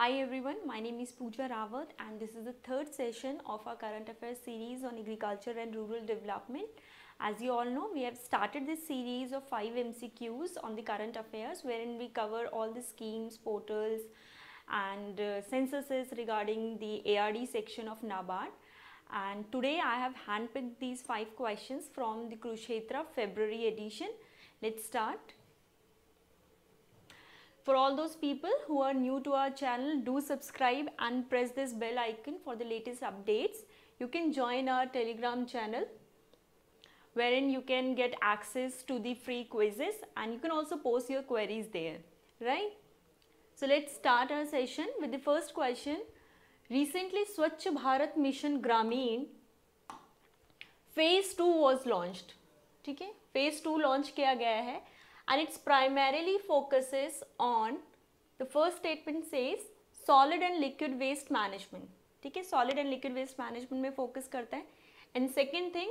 Hi everyone, my name is Pooja Rawat and this is the third session of our current affairs series on agriculture and rural development. As you all know, we have started this series of 5 MCQs on the current affairs wherein we cover all the schemes, portals and uh, censuses regarding the ARD section of NABARD. And today I have handpicked these 5 questions from the Krushetra February edition. Let's start. For all those people who are new to our channel, do subscribe and press this bell icon for the latest updates. You can join our telegram channel wherein you can get access to the free quizzes and you can also post your queries there, right? So let's start our session with the first question. Recently Swachh Bharat Mission Grameen phase 2 was launched. Okay, phase 2 launch and it's primarily focuses on the first statement says solid and liquid waste management ठीक है solid and liquid waste management में focus करता है and second thing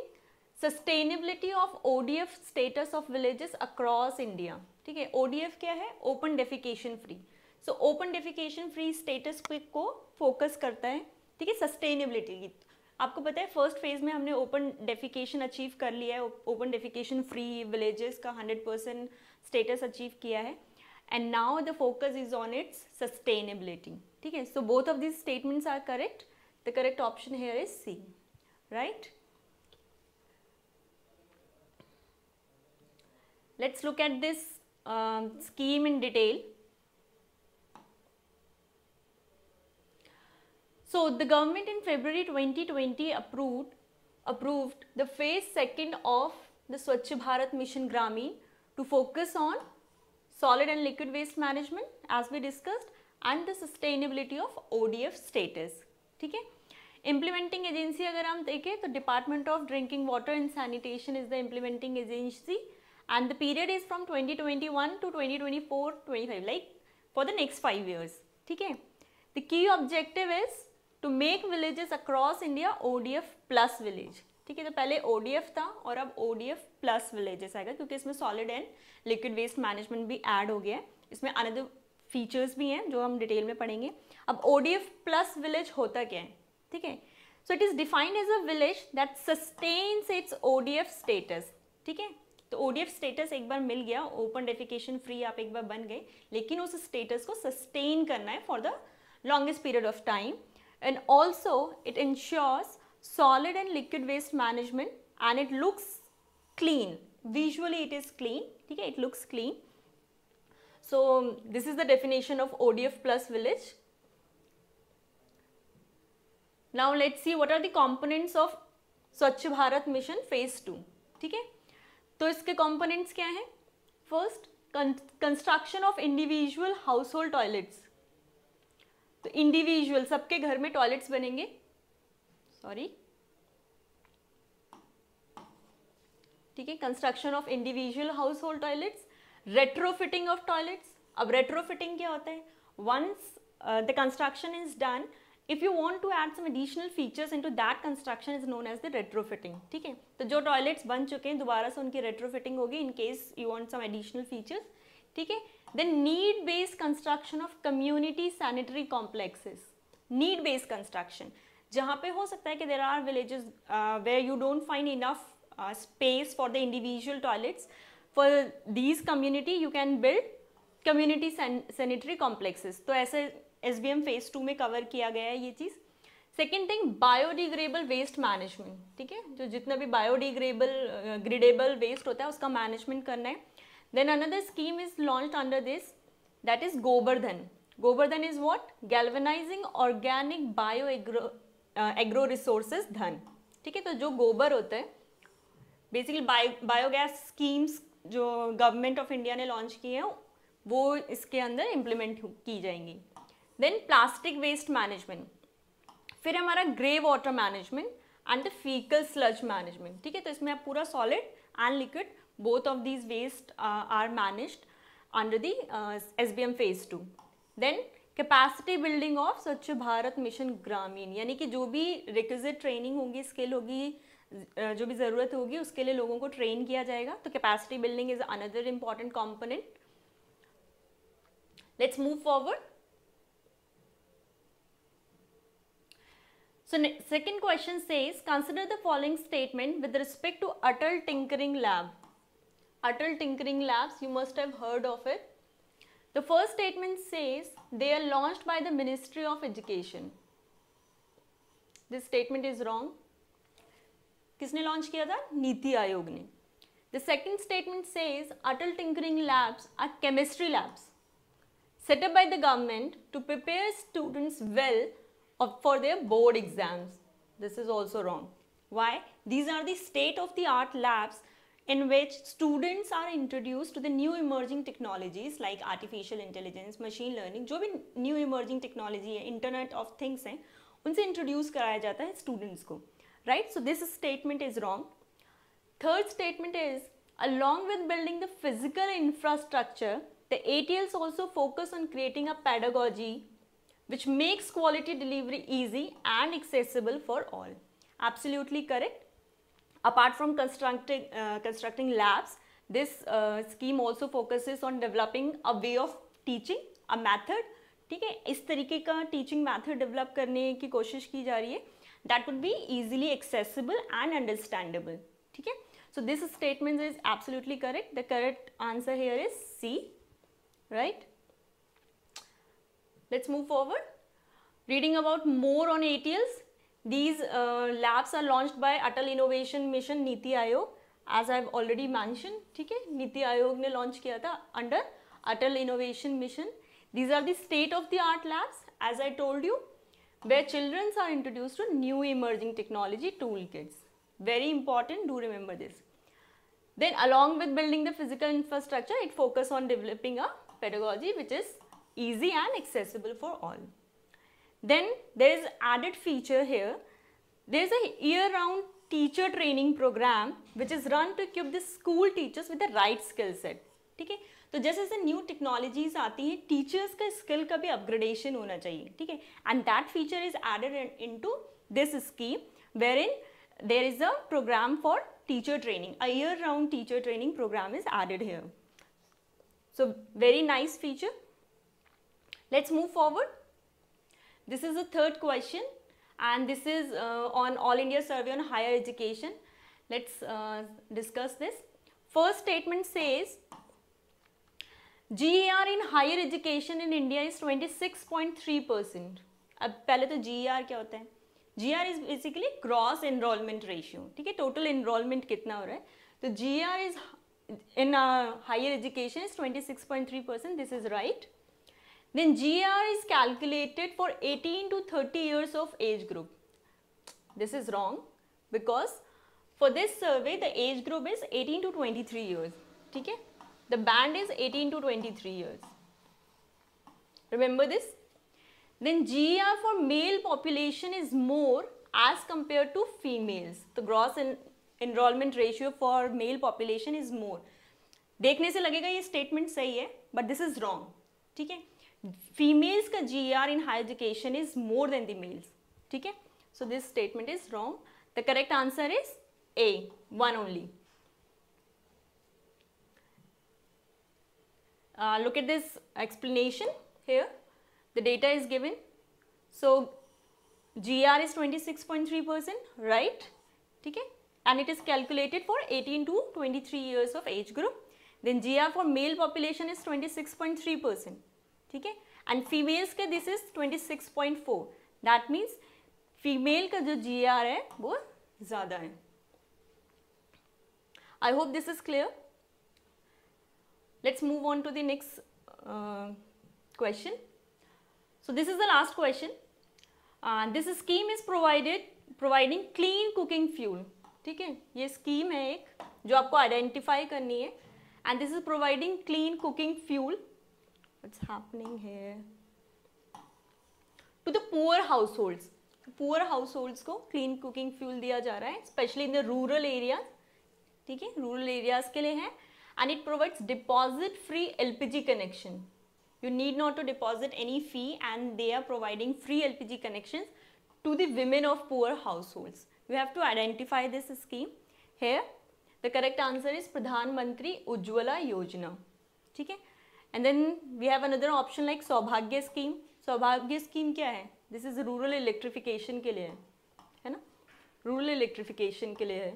sustainability of ODF status of villages across India ठीक है ODF क्या है open defecation free so open defecation free status को फोकस करता है ठीक है सस्टेनेबिलिटी की आपको पता है फर्स्ट फेज में हमने ओपन डेफिकेशन अचीव कर लिया है ओपन डेफिकेशन फ्री विलेजेस का 100 percent status achieve kiya and now the focus is on its sustainability theek so both of these statements are correct the correct option here is c right let's look at this um, scheme in detail so the government in february 2020 approved approved the phase second of the swachh bharat mission grameen to focus on solid and liquid waste management as we discussed and the sustainability of ODF status. Okay? Implementing agency, if we look the Department of Drinking Water and Sanitation is the implementing agency and the period is from 2021 to 2024-25 like for the next 5 years. Okay? The key objective is to make villages across India ODF plus village. ठीक है तो पहले ODF था और अब ODF plus villages आएगा क्योंकि इसमें solid and liquid waste management भी ऐड हो गया है इसमें अनदर फीचर्स भी हैं जो हम डिटेल में पढ़ेंगे अब ओडीएफ प्लस विलेज होता क्या है ठीक है so it is defined as a village that sustains its ODF status ठीक है तो एफ स्टेटस एक बार मिल गया ओपन डेफिकेशन फ्री आप एक बार बन गए लेकिन उस स्टेटस को सस्टेन करना है for the longest period of time and also it ensures solid and liquid waste management and it looks clean visually it is clean okay it looks clean so this is the definition of odf plus village now let's see what are the components of स्वच्छ Bharat mission phase two ठीक है तो इसके components क्या हैं first construction of individual household toilets तो individual सबके घर में टॉयलेट्स बनेंगे सॉरी ठीक है construction of individual household toilets retrofitting of toilets अब रेट्रोफिटिंग क्या होता है once the construction is done if you want to add some additional features to that construction is known as the retrofitting ठीक है तो जो toilets बन चुके हैं दोबारा से उनकी रेट्रोफिटिंग होगी in case you want some additional features ठीक है then need based construction of community sanitary complexes need based construction जहाँ पे हो सकता है कि there are villages where you don't find enough space for the individual toilets for these community you can build community sanitary complexes तो ऐसे S B M phase two में cover किया गया है ये चीज़ second thing biodegradable waste management ठीक है जो जितना भी बायोडिग्रेबल ग्रिडेबल वेस्ट होता है उसका मैनेजमेंट करना है then another scheme is launch under this that is Gobardhan Gobardhan is what galvanizing organic bio agro resources dhan ठीक है तो जो गोबर होता है बेसिकली बायो बायोगैस स्कीम्स जो गवर्नमेंट ऑफ इंडिया ने लॉन्च की है वो इसके अंदर इम्प्लीमेंट की जाएंगी देन प्लास्टिक वेस्ट मैनेजमेंट फिर हमारा grey water management and the faecal sludge management ठीक है तो इसमें आप पूरा solid and liquid both of these waste are managed the S B M phase two then capacity building of Swachh Bharat mission ग्रामीण यानी कि जो भी रिक्विजिट ट्रेनिंग होगी स्किल होगी जो भी ज़रूरत होगी उसके लिए लोगों को ट्रेन किया जाएगा तो capacity building is another important component let's move forward so second question says consider the following statement with respect to Atal tinkering lab Atal tinkering labs you must have heard of it The first statement says they are launched by the Ministry of Education. This statement is wrong. किसने launch किया Niti Aayog. Aayog ने the second statement says Atal tinkering labs are chemistry set up by the government to prepare students well for their board exams. This is also wrong. Why? These are the state of the art labs in which students are introduced to the new emerging technologies like artificial intelligence, machine learning, जो भी new emerging technology है internet of things हैं उनसे introduce कराया जाता है students को right so this statement is wrong third statement is along with building the physical infrastructure the atls also focus on creating a pedagogy which makes quality delivery easy and accessible for all absolutely correct Apart from constructing, uh, constructing labs, this uh, scheme also focuses on developing a way of teaching, a method. ठीक है इस तरीके का teaching method develop करने की कोशिश की जा रही है that would be easily accessible and understandable ठीक है so this statement is absolutely correct the correct answer is C right let's move forward reading about more on ATLs these uh, labs are launched by Atal Innovation Mission Niti Aayog as I have already mentioned Okay, Niti Aayog Aayog ने launch under Atal Innovation Mission. These are the state of the art labs as I told you where children are introduced to new emerging technology toolkits. Very important do remember this. Then along with building the physical infrastructure it focuses on developing a pedagogy which is easy and accessible for all. Then there is added feature here. There is a year-round teacher training program which is run to equip the school teachers with the right skill set. Okay? So just as the new technologies come, teachers' skill का skill का भी upgradation होना चाहिए ठीक है and that feature is added into this teacher training a year round teacher training program is added here so very nice feature let's move forward this is the third question and this is uh, on All India Survey on Higher Education. Let's uh, discuss this. First statement says GER in higher education in India is 26.3 percent. अब पहले तो GER क्या होता है is basically cross enrollment ratio. Enrolment ratio ठीक है total enrolment कितना हो रहा है तो जी is uh, 26.3 percent. This is right. then GAR is calculated for 18 to 30 years of age group. This is wrong because for this survey the age group is 18 to 23 years. Okay? The band is 18 to 23 years. Remember this? Then GAR for male population is more as compared to females. The gross en enrollment ratio for male population is more. देखने से लगेगा ये statement सही है but this is wrong ठीक है Females' का G R in higher education is more than the males ठीक है so this statement is wrong the correct answer is Uh, look at this explanation here the data is given so gr is 26.3 percent right okay and it is calculated for 18 to 23 years of age group then gr for male population is 26.3 percent ठीक है and females के this is 26.4 that means female का जो GR है वो ज्यादा है I hope this is clear let's move on to the next question so this is the last question this scheme is provided providing clean cooking fuel ठीक है ये scheme है एक जो आपको आइडेंटिफाई करनी है and this is providing clean cooking fuel what's happening here to the poor households poor households ko clean cooking fuel diya ja raha hai especially in the rural areas theek hai rural areas ke liye hai and it provides deposit free LPG connection you need not to deposit any fee and they are providing free LPG connections to the women of poor households you have to identify this scheme here the correct answer is pradhan mantri ujwala yojana theek hai and then we have another option like Saubhagya scheme Saubhagya scheme क्या है this is rural electrification के लिए है है ना rural electrification के लिए है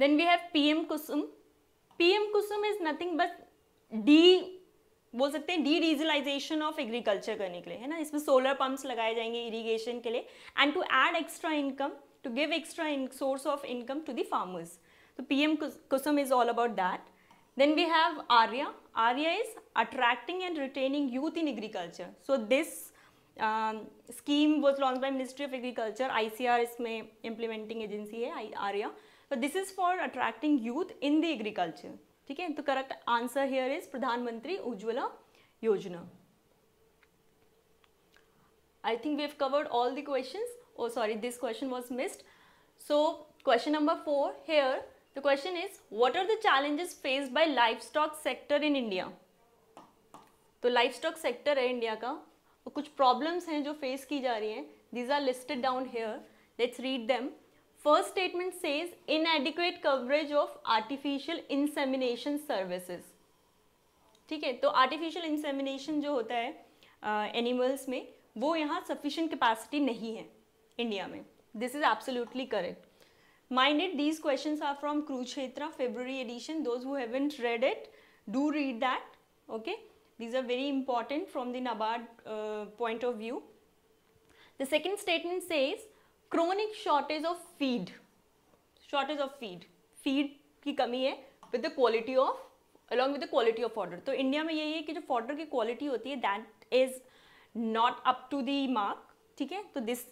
then we have PM Kusum PM Kusum is nothing but D बोल सकते हैं डी डीजलाइजेशन ऑफ एग्रीकल्चर करने के लिए है ना इसमें सोलर पंप्स लगाए जाएंगे इरीगेशन के लिए and to add extra income to give extra source of income to the farmers तो PM Kusum is all about that Then we have ARIA. ARIA is attracting and retaining youth in agriculture. So this um, scheme was launched by Ministry of Agriculture. ICR is my implementing agency है ARIA. So this is for attracting youth in the agriculture. Okay. है correct answer here is here is Pradhanmantri Yojana. I think we have covered all the questions. Oh, sorry, this question was missed. So, question number 4 here, The question is, what are the challenges faced by livestock sector in India? तो livestock sector है India का तो कुछ problems हैं जो face की जा रही हैं These are listed down here. Let's read them. First statement says inadequate coverage of artificial insemination services. ठीक है तो artificial insemination जो होता है एनिमल्स uh, में वो यहाँ सफिशेंट कैपेसिटी नहीं है इंडिया में this is absolutely correct Mind it, these questions are from Kruchetra February edition. Those who haven't read it, do read that. Okay. These are very important from the NABARD uh, point of view. The second statement says chronic shortage of feed. Shortage of feed. Feed की कमी है with the quality of along with the quality of fodder. So India में यही है कि जो fodder की quality होती है that is not up to the mark. ठीक है this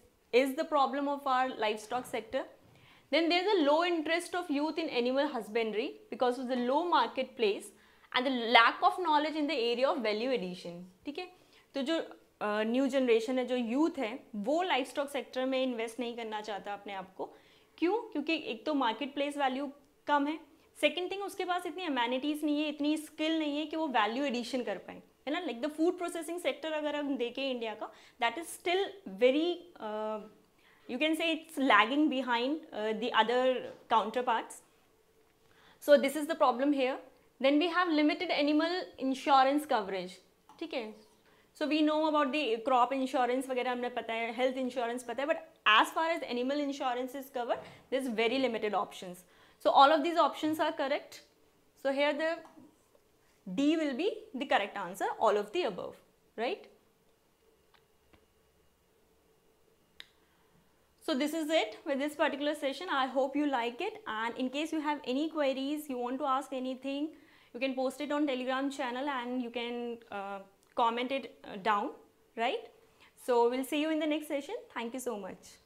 is the problem of our livestock sector. Then there is a low interest of youth in animal husbandry because of the low marketplace and the lack of knowledge in the area of value addition. ठीक है तो जो new uh, generation है जो youth है वो livestock sector में invest नहीं करना चाहता अपने आप को क्यों क्योंकि एक तो मार्केट प्लेस वैल्यू कम है सेकेंड थिंग उसके पास इतनी अमेनिटीज़ नहीं है इतनी स्किल नहीं है कि वो वैल्यू एडिशन कर पाए है ना like the food processing sector अगर हम देखें इंडिया का that is still very you can say it's lagging behind uh, the other counterparts. So this is the problem here. Then we have limited animal insurance coverage. Okay. So we know about the crop insurance, pata hai, health insurance, but as far as animal insurance is covered, there's very limited options. So all of these options are correct. So here the D will be the correct answer, all of the above, right? So this is it with this particular session. I hope you like it and in case you have any queries, you want to ask anything, you can post it on Telegram channel and you can uh, comment it uh, down, right? So we'll see you in the next session. Thank you so much.